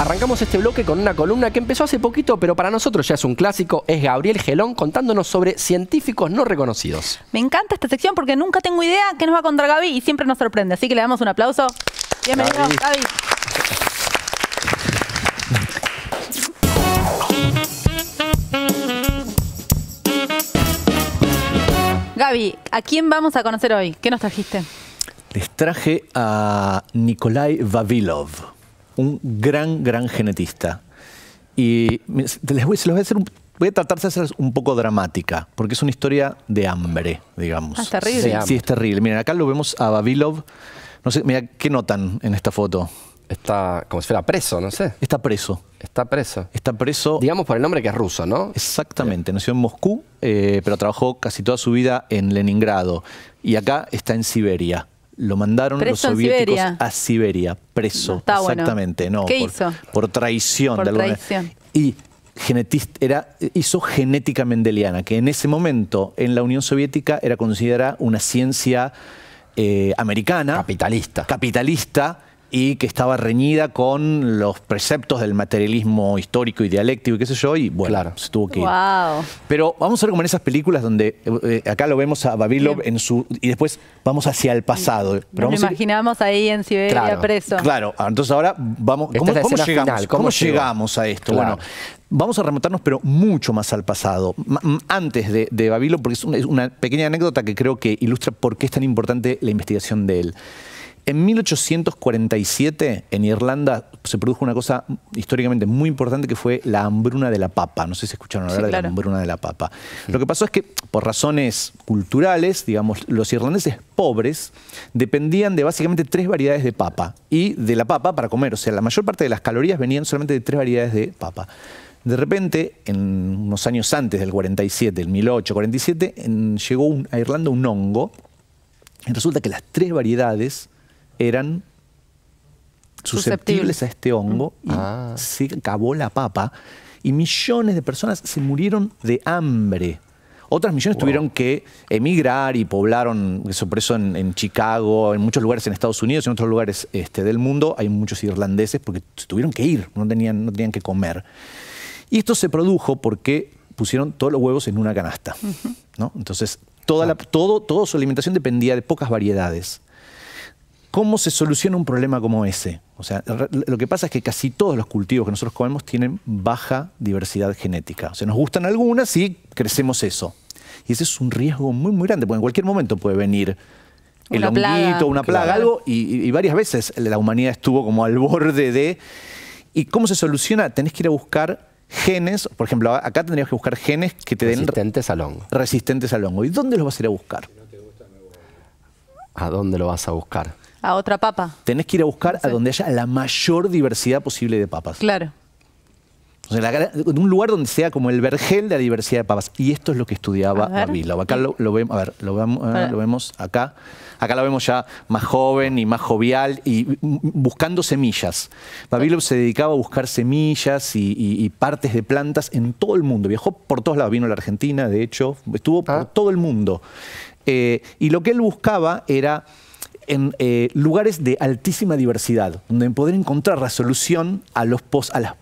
Arrancamos este bloque con una columna que empezó hace poquito, pero para nosotros ya es un clásico, es Gabriel Gelón contándonos sobre científicos no reconocidos. Me encanta esta sección porque nunca tengo idea qué nos va a contar Gaby y siempre nos sorprende, así que le damos un aplauso. Bienvenido, Gaby. Gaby. ¿a quién vamos a conocer hoy? ¿Qué nos trajiste? Les traje a Nikolai Vavilov un gran, gran genetista. Y les voy, a hacer voy a tratar de hacer un poco dramática, porque es una historia de hambre, digamos. Ah, es terrible. Sí, es terrible. Miren, acá lo vemos a Babilov. No sé, mira, ¿qué notan en esta foto? Está como si fuera preso, no sé. Está preso. Está preso. Está preso. Digamos por el nombre que es ruso, ¿no? Exactamente. Nació en Moscú, eh, pero trabajó casi toda su vida en Leningrado. Y acá está en Siberia lo mandaron los soviéticos a Siberia, preso, exactamente, no, por, traición Y genetista, era, hizo genética mendeliana, que en ese momento en la Unión Soviética era considerada una ciencia eh, americana. Capitalista. Capitalista y que estaba reñida con los preceptos del materialismo histórico y dialéctico y qué sé yo, y bueno, se tuvo que ir. Pero vamos a ver como en esas películas donde eh, acá lo vemos a Babilov en su. y después vamos hacia el pasado. Nos imaginamos ahí en Siberia preso. Claro, ah, entonces ahora vamos. ¿Cómo, llegamos, a esto? Bueno, vamos a remontarnos, pero mucho más al pasado, antes de, de porque es una pequeña anécdota que creo que ilustra por qué es tan importante la investigación de él. En 1847, en Irlanda, se produjo una cosa históricamente muy importante que fue la hambruna de la papa. No sé si escucharon hablar de la hambruna de la papa. Lo que pasó es que, por razones culturales, digamos, los irlandeses pobres dependían de básicamente tres variedades de papa y de la papa para comer. O sea, la mayor parte de las calorías venían solamente de tres variedades de papa. De repente, en unos años antes del 47, el 1847, llegó a Irlanda un hongo. Y resulta que las tres variedades eran susceptibles a este hongo mm. y ah. se acabó la papa y millones de personas se murieron de hambre. Otras millones tuvieron que emigrar y poblaron, por eso en, Chicago, en muchos lugares en Estados Unidos, en otros lugares este, del mundo, hay muchos irlandeses porque tuvieron que ir, no tenían, no tenían que comer. Y esto se produjo porque pusieron todos los huevos en una canasta. ¿no? Entonces, toda todo, toda su alimentación dependía de pocas variedades. ¿Cómo se soluciona un problema como ese? O sea, lo que pasa es que casi todos los cultivos que nosotros comemos tienen baja diversidad genética. O sea, nos gustan algunas y crecemos eso. Y ese es un riesgo muy, muy grande, porque en cualquier momento puede venir el honguito, una plaga, algo, y, varias veces la humanidad estuvo como al borde de... ¿Y cómo se soluciona? Tenés que ir a buscar genes, por ejemplo, acá tendrías que buscar genes que te den... Resistentes al hongo. Resistentes al hongo. ¿Y dónde los vas a ir a buscar? ¿A dónde lo vas a buscar? A otra papa. Tenés que ir a buscar a donde haya la mayor diversidad posible de papas. Claro. un lugar donde sea como el vergel de la diversidad de papas. Y esto es lo que estudiaba Babilo. Acá lo, vemos, a ver, eh, lo, vemos, acá. Acá lo vemos ya más joven y más jovial y buscando semillas. Babilo se dedicaba a buscar semillas y, partes de plantas en todo el mundo. Viajó por todos lados, vino a la Argentina, de hecho, estuvo por ah. todo el mundo. Eh, y lo que él buscaba era en eh, lugares de altísima diversidad, donde poder encontrar la solución a los a las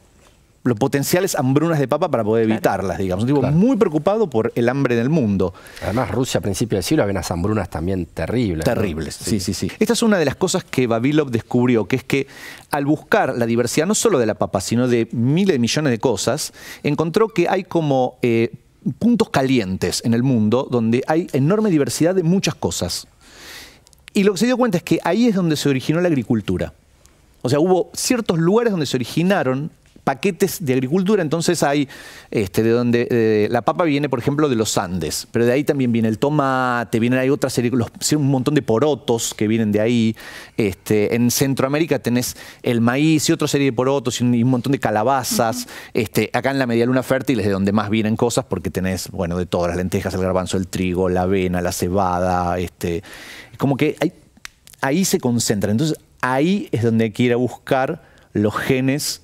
los potenciales hambrunas de papa para poder evitarlas, digamos. Un tipo muy preocupado por el hambre del mundo. Además, Rusia a principios del siglo había unas hambrunas también terribles. Terribles, sí. sí, sí, Esta es una de las cosas que Babilov descubrió, que es que al buscar la diversidad no solo de la papa, sino de miles de millones de cosas, encontró que hay como eh, puntos calientes en el mundo donde hay enorme diversidad de muchas cosas. Y lo que se dio cuenta es que ahí es donde se originó la agricultura. O sea, hubo ciertos lugares donde se originaron paquetes de agricultura, entonces hay este, de donde eh, la papa viene, por ejemplo, de los Andes, pero de ahí también viene el tomate, vienen hay otras un montón de porotos que vienen de ahí. Este, en Centroamérica tenés el maíz y otra serie de porotos y un, montón de calabazas. este, acá en la luna fértil es de donde más vienen cosas porque tenés, bueno, de todas las lentejas, el garbanzo, el trigo, la avena, la cebada, este, como que ahí se concentra. Entonces ahí es donde hay que ir a buscar los genes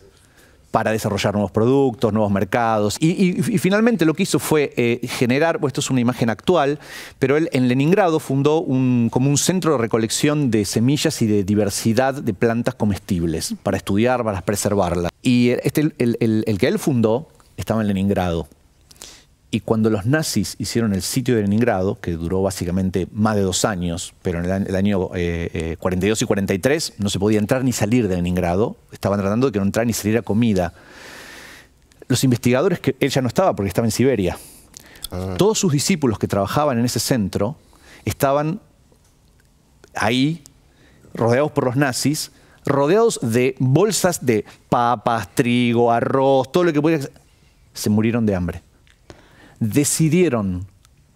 para desarrollar nuevos productos, nuevos mercados. Y, finalmente lo que hizo fue eh, generar, esto es una imagen actual, pero él en Leningrado fundó un, como un centro de recolección de semillas y de diversidad de plantas comestibles para estudiar, para preservarlas. Y este, el que él fundó estaba en Leningrado. Y cuando los nazis hicieron el sitio de Leningrado, que duró básicamente más de dos años, pero en el año, 42 eh, eh, y 43 no se podía entrar ni salir de Leningrado, estaban tratando de que no entrara ni saliera comida. Los investigadores, que él ya no estaba porque estaba en Siberia, ah. todos sus discípulos que trabajaban en ese centro estaban ahí, rodeados por los nazis, rodeados de bolsas de papas, trigo, arroz, todo lo que podía, Se murieron de hambre decidieron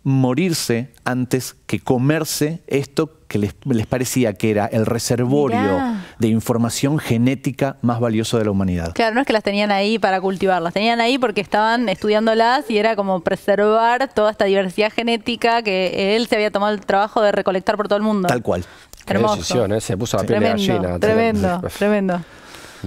morirse antes que comerse esto que les, parecía que era el reservorio de información genética más valioso de la humanidad. Claro, no es que las tenían ahí para cultivarlas, las tenían ahí porque estaban estudiándolas y era como preservar toda esta diversidad genética que él se había tomado el trabajo de recolectar por todo el mundo. Tal cual. Hermoso. ¿eh? Se puso la piel de gallina. Tremendo, tremendo.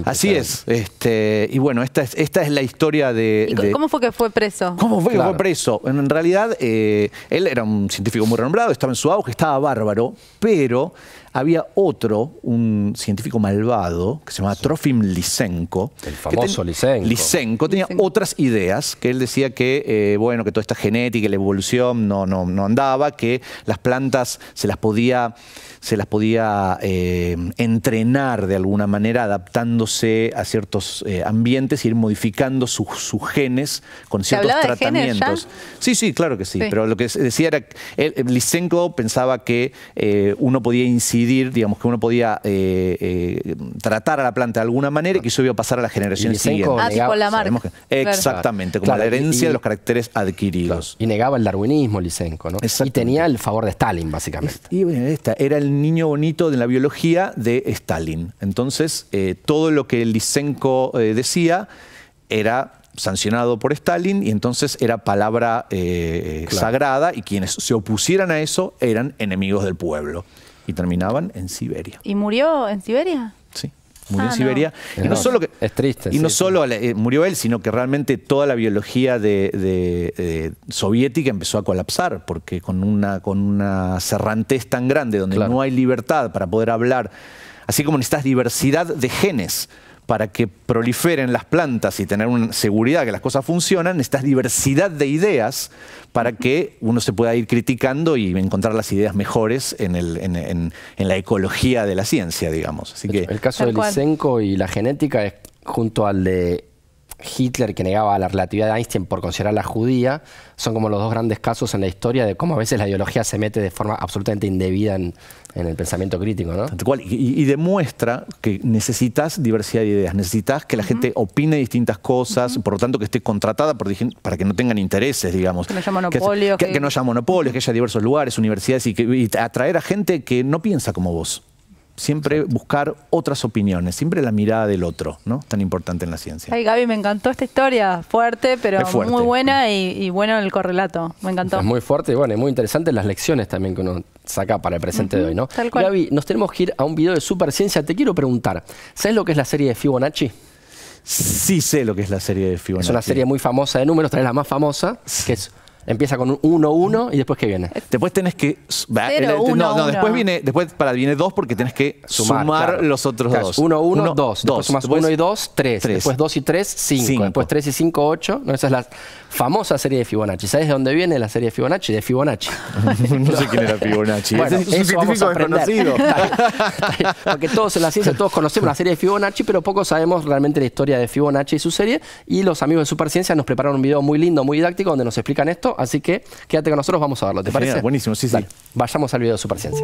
Así es. Este, y bueno, esta es, esta es la historia de, ¿Cómo fue que fue preso? ¿Cómo fue que fue preso? En realidad, eh, él era un científico muy renombrado, estaba en su auge, estaba bárbaro, pero había otro, un científico malvado, que se llamaba Trofim Lysenko. El famoso Lisenko, Lysenko. Lysenko tenía otras ideas, que él decía que, eh, bueno, que toda esta genética y la evolución no, no, andaba, que las plantas se las podía se las podía eh, entrenar de alguna manera adaptándose a ciertos eh, ambientes y ir modificando sus, genes con ciertos tratamientos. Sí, sí, claro que sí, Pero lo que decía era, él, Lysenko pensaba que uno podía incidir digamos, que uno podía eh, eh, tratar a la planta de alguna manera y que eso iba a pasar a la generación siguiente. Ah, tipo la marca. exactamente, como la herencia de los caracteres adquiridos. Y negaba el darwinismo Lysenko, ¿no? Y tenía el favor de Stalin, básicamente. era el niño bonito de la biología de Stalin. Entonces, eh, todo lo que Lysenko decía era sancionado por Stalin y entonces era palabra sagrada y quienes se opusieran a eso eran enemigos del pueblo y terminaban en Siberia. ¿Y murió en Siberia? Sí. Murió en ah, Siberia. solo que, es triste. Y no solo eh, murió él, sino que realmente toda la biología de, soviética empezó a colapsar, porque con una, con una cerrantez tan grande, donde no hay libertad para poder hablar, así como esta diversidad de genes para que proliferen las plantas y tener una seguridad que las cosas funcionan, esta diversidad de ideas para que uno se pueda ir criticando y encontrar las ideas mejores en, la ecología de la ciencia, digamos. Así que, el caso del isenco y la genética es junto al de Hitler que negaba la relatividad de Einstein por considerarla judía, son como los dos grandes casos en la historia de cómo a veces la ideología se mete de forma absolutamente indebida en, el pensamiento crítico. ¿no? y, demuestra que necesitas diversidad de ideas, necesitas que la gente opine distintas cosas, por lo tanto que esté contratada para que no tengan intereses, digamos. Que no haya monopolios. Que, haya diversos lugares, universidades y, que, y atraer a gente que no piensa como vos siempre buscar otras opiniones, siempre la mirada del otro, ¿no? Tan importante en la ciencia. Ay, Gaby, me encantó esta historia, fuerte, pero muy buena y, y, bueno el correlato, me encantó. Es muy fuerte y bueno, es muy interesante las lecciones también que uno saca para el presente de hoy, ¿no? Tal cual. Gaby, nos tenemos que ir a un video de Superciencia. Te quiero preguntar, ¿sabes lo que es la serie de Fibonacci? Sí sé lo que es la serie de Fibonacci. Es una serie muy famosa de números, tal la más famosa, que es Empieza con un 1-1 y después ¿qué viene? Después tenés que... Cero, uno, no, no, después viene después para, viene 2 porque tenés que sumar, los otros dos 1-1, 2. Después sumas 1 y 2, 3. Después 2 y 3, 5. Después 3 y 5, 8. No, esa es la famosa serie de Fibonacci. ¿Sabes de dónde viene la serie de Fibonacci? De Fibonacci. no sé quién era Fibonacci. bueno, es un científico desconocido. porque todos en la ciencia, todos conocemos la serie de Fibonacci, pero pocos sabemos realmente la historia de Fibonacci y su serie. Y los amigos de Superciencia nos prepararon un video muy lindo, muy didáctico, donde nos explican esto así que quédate con nosotros, vamos a verlo. ¿Te parece? Buenísimo, sí, sí. Vayamos al video de Superciencia.